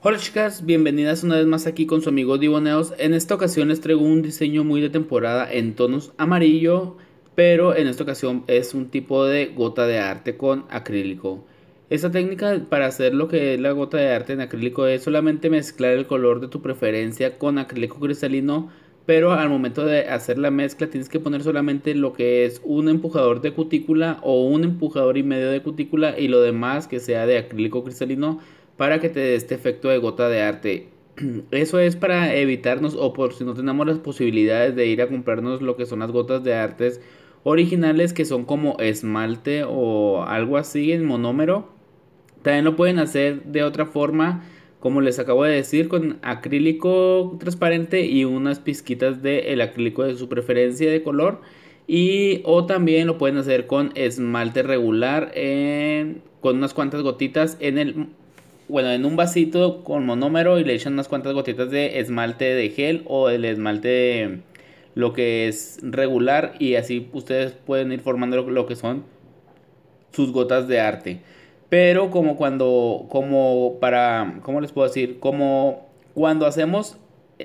Hola chicas, bienvenidas una vez más aquí con su amigo Diboneos. En esta ocasión les traigo un diseño muy de temporada en tonos amarillo, pero en esta ocasión es un tipo de gota de arte con acrílico. Esta técnica para hacer lo que es la gota de arte en acrílico es solamente mezclar el color de tu preferencia con acrílico cristalino, pero al momento de hacer la mezcla tienes que poner solamente lo que es un empujador de cutícula o un empujador y medio de cutícula y lo demás que sea de acrílico cristalino para que te dé este efecto de gota de arte. Eso es para evitarnos o por si no tenemos las posibilidades de ir a comprarnos lo que son las gotas de artes originales que son como esmalte o algo así en monómero. También lo pueden hacer de otra forma, como les acabo de decir, con acrílico transparente y unas pizquitas del acrílico de su preferencia de color. Y o también lo pueden hacer con esmalte regular, con unas cuantas gotitas en el bueno, en un vasito con monómero y le echan unas cuantas gotitas de esmalte de gel o el esmalte de lo que es regular y así ustedes pueden ir formando lo, que son sus gotas de arte. Pero como cuando, como para, ¿cómo les puedo decir? Como cuando hacemos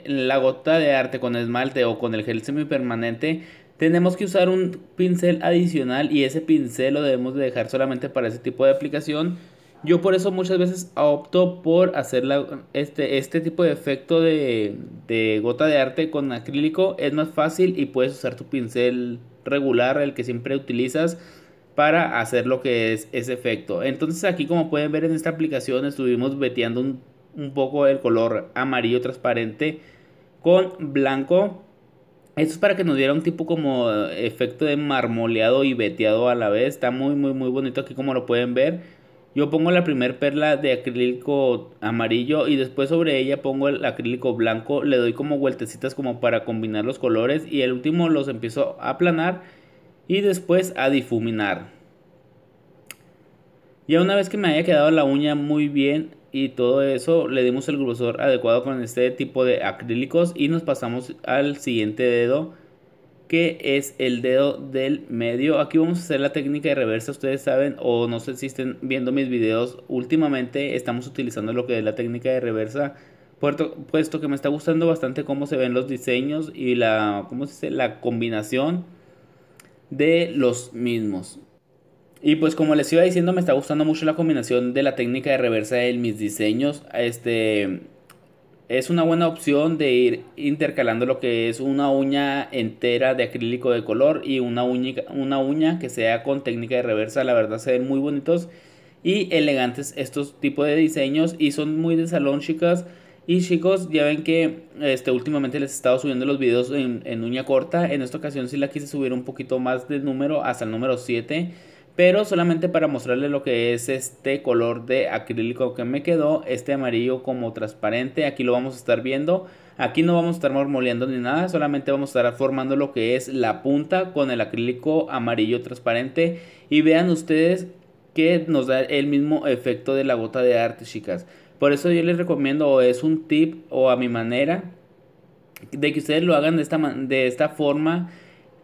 la gota de arte con esmalte o con el gel semipermanente, tenemos que usar un pincel adicional y ese pincel lo debemos de dejar solamente para ese tipo de aplicación yo por eso muchas veces opto por hacer este, este tipo de efecto de, gota de arte con acrílico. Es más fácil y puedes usar tu pincel regular, el que siempre utilizas, para hacer lo que es ese efecto. Entonces aquí como pueden ver en esta aplicación estuvimos veteando un, un poco el color amarillo transparente con blanco. Esto es para que nos diera un tipo como efecto de marmoleado y veteado a la vez. Está muy muy muy bonito aquí como lo pueden ver. Yo pongo la primer perla de acrílico amarillo y después sobre ella pongo el acrílico blanco, le doy como vueltecitas como para combinar los colores y el último los empiezo a aplanar y después a difuminar. Ya una vez que me haya quedado la uña muy bien y todo eso, le dimos el grosor adecuado con este tipo de acrílicos y nos pasamos al siguiente dedo que es el dedo del medio. Aquí vamos a hacer la técnica de reversa, ustedes saben, o no sé si estén viendo mis videos, últimamente estamos utilizando lo que es la técnica de reversa, puesto que me está gustando bastante cómo se ven los diseños y la, ¿cómo se la combinación de los mismos. Y pues como les iba diciendo, me está gustando mucho la combinación de la técnica de reversa en mis diseños. Este, es una buena opción de ir intercalando lo que es una uña entera de acrílico de color y una uña, una uña que sea con técnica de reversa. La verdad se ven muy bonitos y elegantes estos tipos de diseños y son muy de salón chicas. Y chicos, ya ven que este, últimamente les he estado subiendo los videos en, uña corta. En esta ocasión si la quise subir un poquito más de número hasta el número 7 pero solamente para mostrarles lo que es este color de acrílico que me quedó, este amarillo como transparente, aquí lo vamos a estar viendo, aquí no vamos a estar mormoleando ni nada, solamente vamos a estar formando lo que es la punta con el acrílico amarillo transparente y vean ustedes que nos da el mismo efecto de la gota de arte chicas, por eso yo les recomiendo o es un tip o a mi manera de que ustedes lo hagan de esta, de esta forma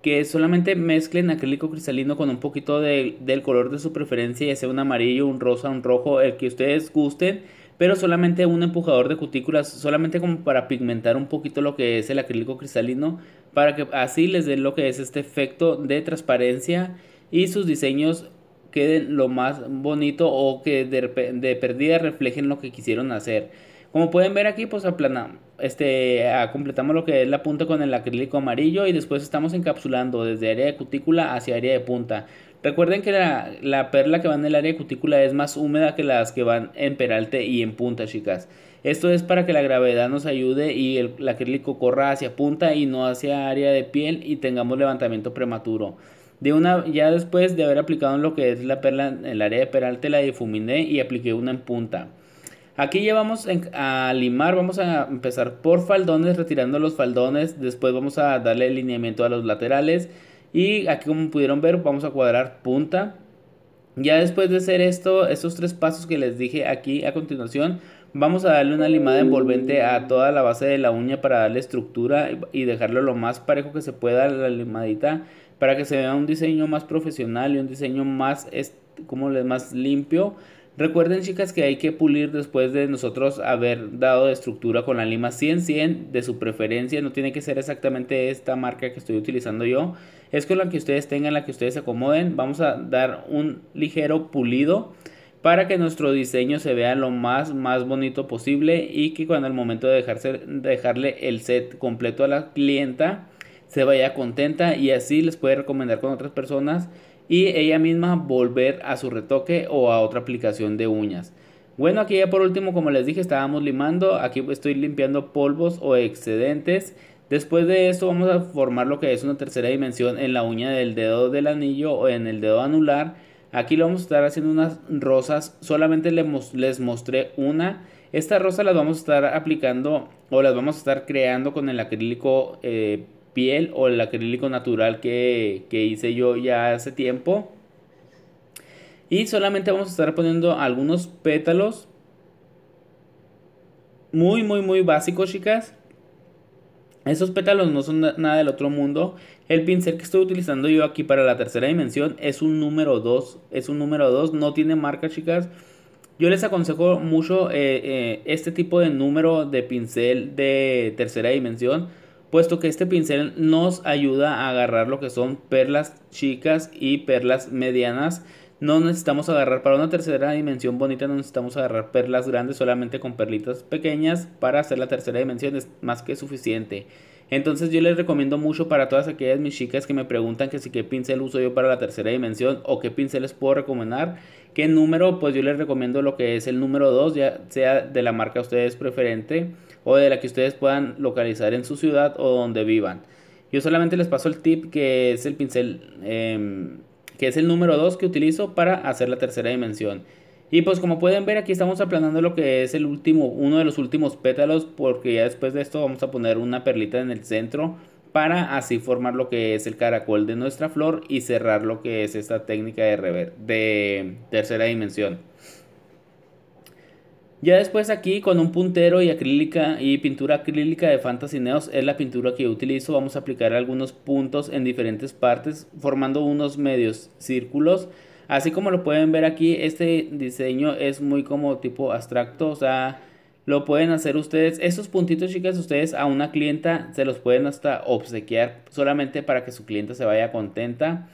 que solamente mezclen acrílico cristalino con un poquito del color de su preferencia, ya sea un amarillo, un rosa, un rojo, el que ustedes gusten, pero solamente un empujador de cutículas, solamente como para pigmentar un poquito lo que es el acrílico cristalino, para que así les dé lo que es este efecto de transparencia y sus diseños queden lo más bonito o que de, de perdida reflejen lo que quisieron hacer. Como pueden ver aquí, pues aplanamos este, ah, completamos lo que es la punta con el acrílico amarillo y después estamos encapsulando desde área de cutícula hacia área de punta. Recuerden que la, perla que va en el área de cutícula es más húmeda que las que van en peralte y en punta, chicas. Esto es para que la gravedad nos ayude y el, acrílico corra hacia punta y no hacia área de piel y tengamos levantamiento prematuro. De una, ya después de haber aplicado lo que es la perla en el área de peralte, la difuminé y apliqué una en punta. Aquí ya vamos a limar, vamos a empezar por faldones, retirando los faldones, después vamos a darle alineamiento a los laterales y aquí como pudieron ver vamos a cuadrar punta. Ya después de hacer esto, estos tres pasos que les dije aquí a continuación, vamos a darle una limada envolvente a toda la base de la uña para darle estructura y dejarlo lo más parejo que se pueda la limadita para que se vea un diseño más profesional y un diseño más, como les, más limpio Recuerden chicas que hay que pulir después de nosotros haber dado estructura con la lima 100-100 de su preferencia. No tiene que ser exactamente esta marca que estoy utilizando yo. Es con la que ustedes tengan, la que ustedes se acomoden. Vamos a dar un ligero pulido para que nuestro diseño se vea lo más, más bonito posible y que cuando el momento de dejarle el set completo a la clienta se vaya contenta y así les puede recomendar con otras personas y ella misma volver a su retoque o a otra aplicación de uñas. Bueno, aquí ya por último, como les dije, estábamos limando. Aquí estoy limpiando polvos o excedentes. Después de esto vamos a formar lo que es una tercera dimensión en la uña del dedo del anillo o en el dedo anular. Aquí lo vamos a estar haciendo unas rosas. Solamente les mostré una. esta rosa las vamos a estar aplicando o las vamos a estar creando con el acrílico eh, piel o el acrílico natural que, hice yo ya hace tiempo. Y solamente vamos a estar poniendo algunos pétalos. Muy, muy, muy básicos, chicas. Esos pétalos no son nada del otro mundo. El pincel que estoy utilizando yo aquí para la tercera dimensión es un número 2. Es un número 2, no tiene marca, chicas. Yo les aconsejo mucho eh, eh, este tipo de número de pincel de tercera dimensión puesto que este pincel nos ayuda a agarrar lo que son perlas chicas y perlas medianas. No necesitamos agarrar para una tercera dimensión bonita, no necesitamos agarrar perlas grandes, solamente con perlitas pequeñas para hacer la tercera dimensión es más que suficiente. Entonces yo les recomiendo mucho para todas aquellas mis chicas que me preguntan que si qué pincel uso yo para la tercera dimensión o qué pinceles puedo recomendar. ¿Qué número? Pues yo les recomiendo lo que es el número 2, ya sea de la marca a ustedes preferente o de la que ustedes puedan localizar en su ciudad o donde vivan. Yo solamente les paso el tip que es el pincel, em, que es el número 2 que utilizo para hacer la tercera dimensión. Y pues como pueden ver aquí estamos aplanando lo que es el último, uno de los últimos pétalos porque ya después de esto vamos a poner una perlita en el centro para así formar lo que es el caracol de nuestra flor y cerrar lo que es esta técnica de, rever de tercera dimensión. Ya después aquí con un puntero y acrílica y pintura acrílica de Fantasy Neos es la pintura que yo utilizo. Vamos a aplicar algunos puntos en diferentes partes formando unos medios círculos Así como lo pueden ver aquí, este diseño es muy como tipo abstracto, o sea, lo pueden hacer ustedes. esos puntitos, chicas, ustedes a una clienta se los pueden hasta obsequiar solamente para que su clienta se vaya contenta.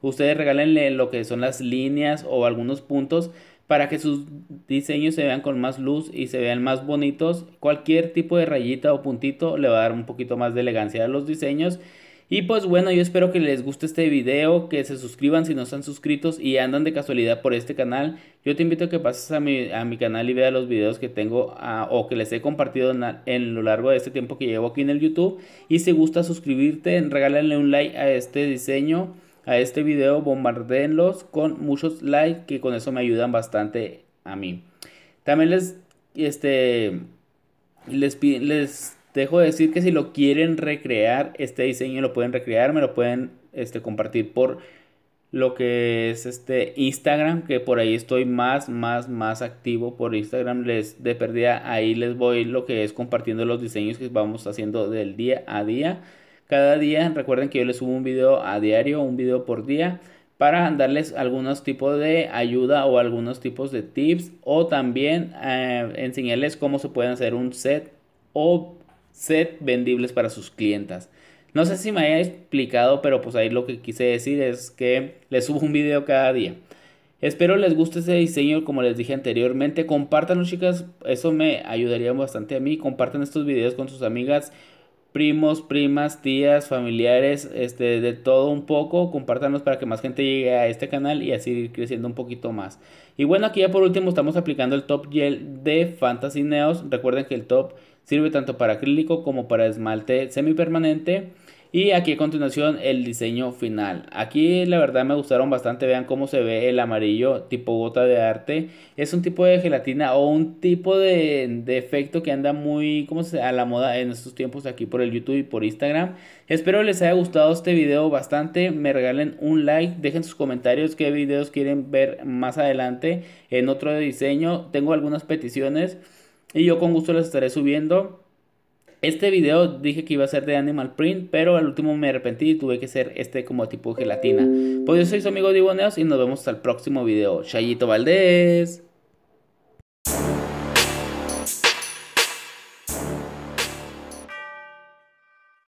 Ustedes regálenle lo que son las líneas o algunos puntos para que sus diseños se vean con más luz y se vean más bonitos. Cualquier tipo de rayita o puntito le va a dar un poquito más de elegancia a los diseños y pues bueno, yo espero que les guste este video, que se suscriban si no están suscritos y andan de casualidad por este canal. Yo te invito a que pases a mi, a mi canal y veas los videos que tengo ah, o que les he compartido en, lo largo de este tiempo que llevo aquí en el YouTube. Y si gusta suscribirte, regálenle un like a este diseño, a este video, bombardenlos con muchos likes que con eso me ayudan bastante a mí. También les, este, les, les dejo de decir que si lo quieren recrear, este diseño lo pueden recrear, me lo pueden este, compartir por lo que es este Instagram, que por ahí estoy más, más, más activo por Instagram. Les de perdida ahí les voy lo que es compartiendo los diseños que vamos haciendo del día a día. Cada día, recuerden que yo les subo un video a diario, un video por día para darles algunos tipos de ayuda o algunos tipos de tips o también eh, enseñarles cómo se pueden hacer un set o Set vendibles para sus clientas. No sé si me haya explicado, pero pues ahí lo que quise decir es que les subo un video cada día. Espero les guste ese diseño como les dije anteriormente. Compártanlo chicas, eso me ayudaría bastante a mí. Compartan estos videos con sus amigas, primos, primas, tías, familiares, este, de todo un poco. compartanlos para que más gente llegue a este canal y así ir creciendo un poquito más. Y bueno, aquí ya por último estamos aplicando el top gel de Fantasy Neos. Recuerden que el top Sirve tanto para acrílico como para esmalte semipermanente. Y aquí a continuación el diseño final. Aquí la verdad me gustaron bastante. Vean cómo se ve el amarillo tipo gota de arte. Es un tipo de gelatina o un tipo de, efecto que anda muy como se, a la moda en estos tiempos aquí por el YouTube y por Instagram. Espero les haya gustado este video bastante. Me regalen un like. Dejen sus comentarios qué videos quieren ver más adelante en otro diseño. Tengo algunas peticiones. Y yo con gusto les estaré subiendo. Este video dije que iba a ser de Animal Print, pero al último me arrepentí y tuve que ser este como tipo gelatina. Pues yo soy su amigo Diboneos y nos vemos al próximo video. Chayito Valdés.